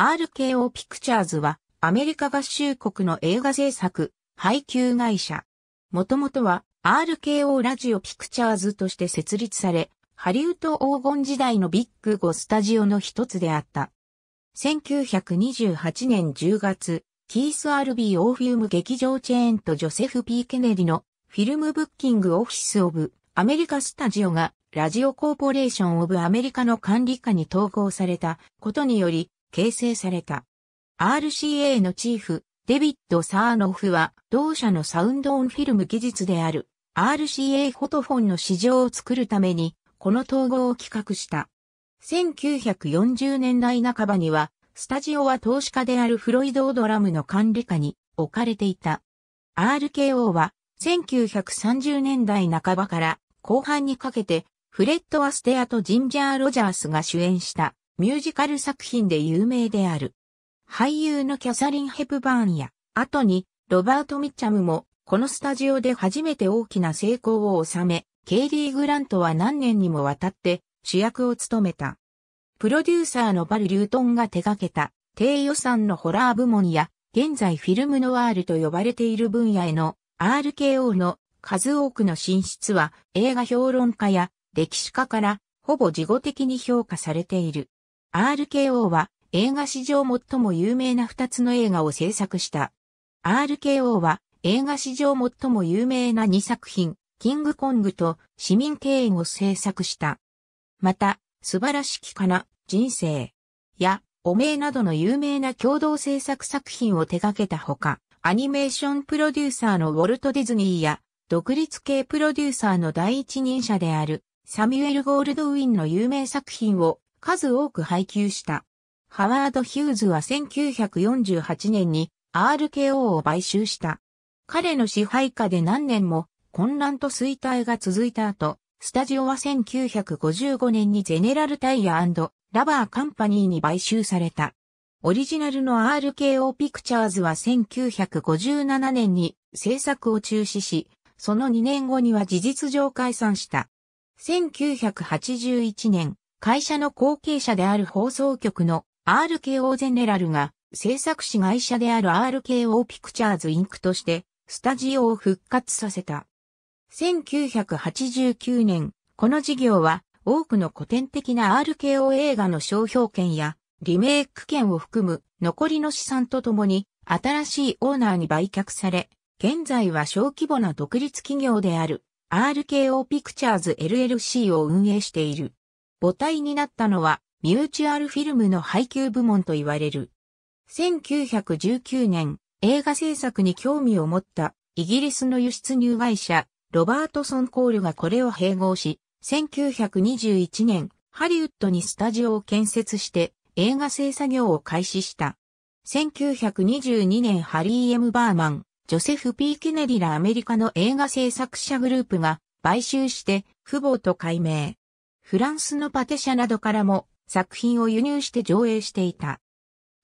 RKO ピクチャーズはアメリカ合衆国の映画制作、配給会社。もともとは RKO ラジオピクチャーズとして設立され、ハリウッド黄金時代のビッグ5スタジオの一つであった。1928年10月、キース・アルビー・オーフィウム劇場チェーンとジョセフ・ピーケネディのフィルムブッキング・オフィス・オブ・アメリカ・スタジオがラジオ・コーポレーション・オブ・アメリカの管理下に統合されたことにより、形成された。RCA のチーフ、デビッド・サーノフは、同社のサウンドオンフィルム技術である RCA フォトフォンの市場を作るために、この統合を企画した。1940年代半ばには、スタジオは投資家であるフロイド・オドラムの管理下に置かれていた。RKO は1930年代半ばから後半にかけてフレッド・アステアとジンジャー・ロジャースが主演したミュージカル作品で有名である。俳優のキャサリン・ヘプバーンや、後にロバート・ミッチャムも、このスタジオで初めて大きな成功を収め、ケイリー・グラントは何年にもわたって主役を務めた。プロデューサーのバル・リュートンが手掛けた低予算のホラー部門や現在フィルムノワールと呼ばれている分野への RKO の数多くの進出は映画評論家や歴史家からほぼ事後的に評価されている。RKO は映画史上最も有名な2つの映画を制作した。RKO は映画史上最も有名な2作品、キングコングと市民経営を制作した。また、素晴らしきかな、人生。や、おめえなどの有名な共同制作作品を手掛けたほか、アニメーションプロデューサーのウォルト・ディズニーや、独立系プロデューサーの第一人者である、サミュエル・ゴールドウィンの有名作品を数多く配給した。ハワード・ヒューズは1948年に RKO を買収した。彼の支配下で何年も混乱と衰退が続いた後、スタジオは1955年にゼネラルタイヤラバーカンパニーに買収された。オリジナルの RKO ピクチャーズは1957年に制作を中止し、その2年後には事実上解散した。1981年、会社の後継者である放送局の RKO ゼネラルが制作子会社である RKO ピクチャーズインクとしてスタジオを復活させた。1989年、この事業は多くの古典的な RKO 映画の商標権やリメイク権を含む残りの資産とともに新しいオーナーに売却され、現在は小規模な独立企業である RKO ピクチャーズ LLC を運営している。母体になったのは、ミューチュアルフィルムの配給部門と言われる。1919年、映画制作に興味を持ったイギリスの輸出入会社、ロバートソン・コールがこれを併合し、1921年、ハリウッドにスタジオを建設して映画制作業を開始した。1922年ハリー・エム・バーマン、ジョセフ・ P・ ケネディらアメリカの映画制作者グループが買収して父母と改名。フランスのパテ社などからも作品を輸入して上映していた。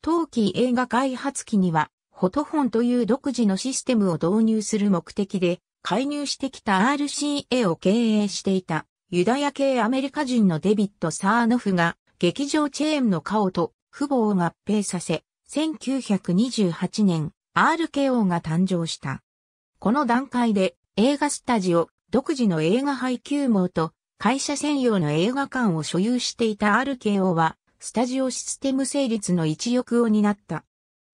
陶器映画開発期には、フォトフォンという独自のシステムを導入する目的で、介入してきた RCA を経営していた、ユダヤ系アメリカ人のデビッド・サーノフが、劇場チェーンの顔と父母を合併させ、1928年、RKO が誕生した。この段階で、映画スタジオ、独自の映画配給網と会社専用の映画館を所有していた RKO は、スタジオシステム成立の一翼を担った。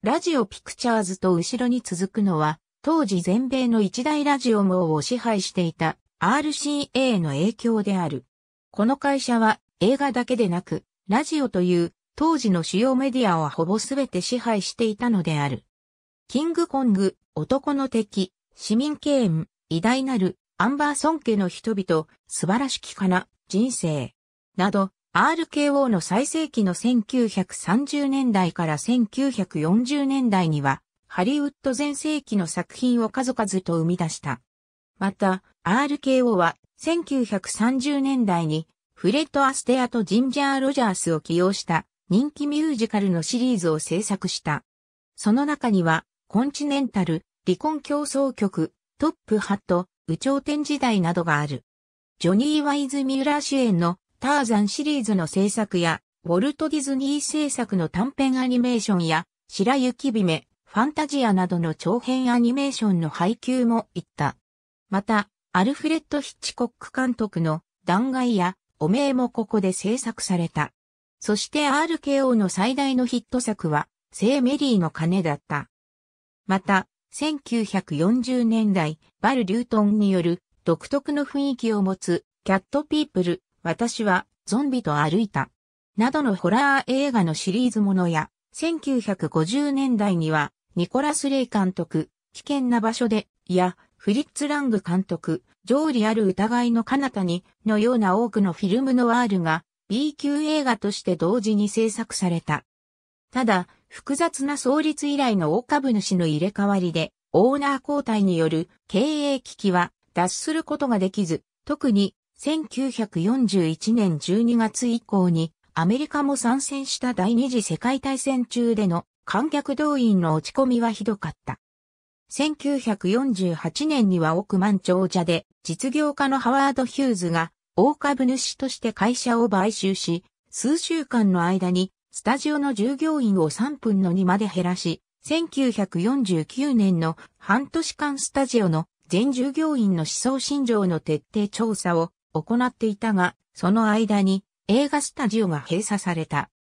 ラジオピクチャーズと後ろに続くのは、当時全米の一大ラジオ網を支配していた RCA の影響である。この会社は映画だけでなく、ラジオという当時の主要メディアはほぼすべて支配していたのである。キングコング、男の敵、市民敬遠、偉大なる、アンバーソン家の人々、素晴らしきかな、人生。など、RKO の最盛期の1930年代から1940年代には、ハリウッド全盛期の作品を数々と生み出した。また、RKO は1930年代にフレッド・アステアとジンジャー・ロジャースを起用した人気ミュージカルのシリーズを制作した。その中には、コンチネンタル、離婚競争曲、トップハット、有頂天時代などがある。ジョニー・ワイズ・ミューラー主演のターザンシリーズの制作や、ウォルト・ディズニー制作の短編アニメーションや、白雪姫、ファンタジアなどの長編アニメーションの配給も行った。また、アルフレッド・ヒッチコック監督の弾劾やお名もここで制作された。そして RKO の最大のヒット作は、聖メリーの鐘だった。また、1940年代、バル・リュートンによる独特の雰囲気を持つ、キャット・ピープル、私はゾンビと歩いた、などのホラー映画のシリーズものや、1950年代には、ニコラス・レイ監督、危険な場所で、や、フリッツ・ラング監督、上理ある疑いの彼方に、のような多くのフィルムノワールが、B 級映画として同時に制作された。ただ、複雑な創立以来の大株主の入れ替わりで、オーナー交代による経営危機は脱することができず、特に1941年12月以降にアメリカも参戦した第二次世界大戦中での観客動員の落ち込みはひどかった。1948年には億万長者で実業家のハワード・ヒューズが大株主として会社を買収し、数週間の間にスタジオの従業員を3分の2まで減らし、1949年の半年間スタジオの全従業員の思想信条の徹底調査を行っていたが、その間に映画スタジオが閉鎖された。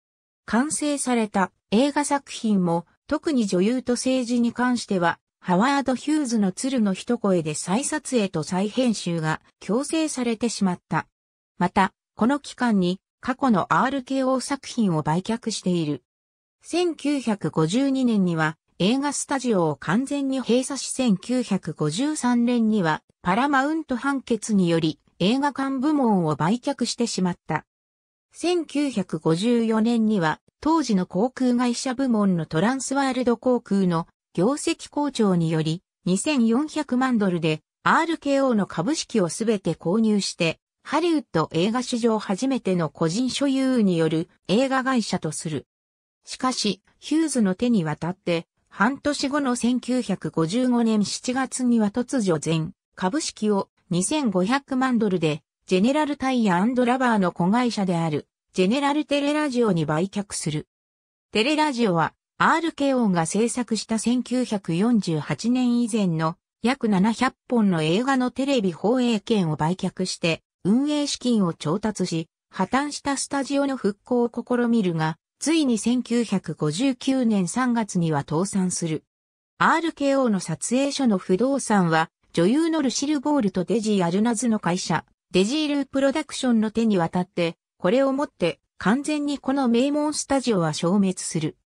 完成された映画作品も特に女優と政治に関しては、ハワード・ヒューズの鶴の一声で再撮影と再編集が強制されてしまった。また、この期間に過去の RKO 作品を売却している。1952年には映画スタジオを完全に閉鎖し1953年にはパラマウント判決により映画館部門を売却してしまった。1954年には当時の航空会社部門のトランスワールド航空の業績好調により2400万ドルで RKO の株式をすべて購入してハリウッド映画史上初めての個人所有による映画会社とする。しかし、ヒューズの手に渡って、半年後の1955年7月には突如全株式を2500万ドルで、ジェネラルタイヤラバーの子会社である、ジェネラルテレラジオに売却する。テレラジオは、RKO が制作した1948年以前の約700本の映画のテレビ放映権を売却して、運営資金を調達し、破綻したスタジオの復興を試みるが、ついに1959年3月には倒産する。RKO の撮影所の不動産は、女優のルシル・ボールとデジー・アルナズの会社、デジーループロダクションの手に渡って、これをもって完全にこの名門スタジオは消滅する。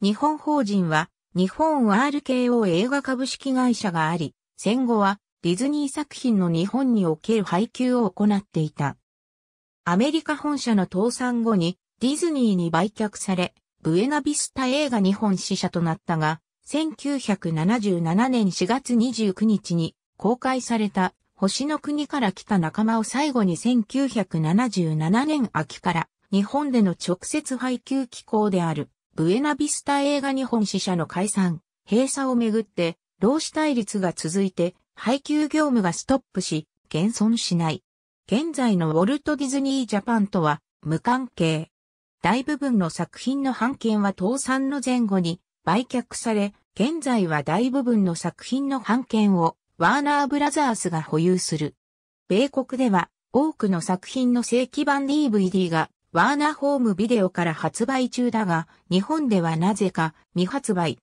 日本法人は、日本 RKO 映画株式会社があり、戦後はディズニー作品の日本における配給を行っていた。アメリカ本社の倒産後にディズニーに売却され、ブエナビスタ映画日本支社となったが、1977年4月29日に公開された星の国から来た仲間を最後に1977年秋から日本での直接配給機構であるブエナビスタ映画日本支社の解散、閉鎖をめぐって、労使対立が続いて配給業務がストップし、減損しない。現在のウォルト・ディズニー・ジャパンとは無関係。大部分の作品の版権は倒産の前後に売却され、現在は大部分の作品の版権をワーナーブラザースが保有する。米国では多くの作品の正規版 DVD がワーナーホームビデオから発売中だが、日本ではなぜか未発売。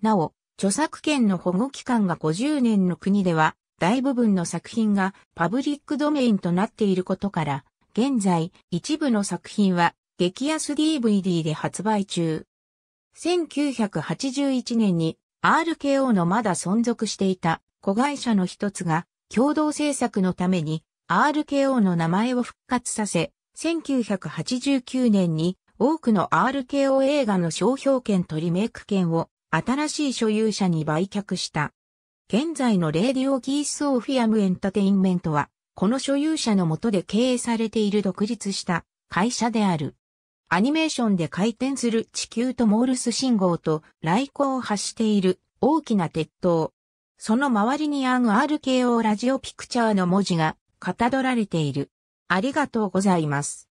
なお、著作権の保護期間が50年の国では、大部分の作品がパブリックドメインとなっていることから、現在、一部の作品は、激安 DVD で発売中。1981年に RKO のまだ存続していた子会社の一つが共同制作のために RKO の名前を復活させ、1989年に多くの RKO 映画の商標権とリメイク権を新しい所有者に売却した。現在のレーディオキースオフィアムエンタテインメントは、この所有者のもとで経営されている独立した会社である。アニメーションで回転する地球とモールス信号と雷光を発している大きな鉄塔。その周りにアン RKO ラジオピクチャーの文字がかたどられている。ありがとうございます。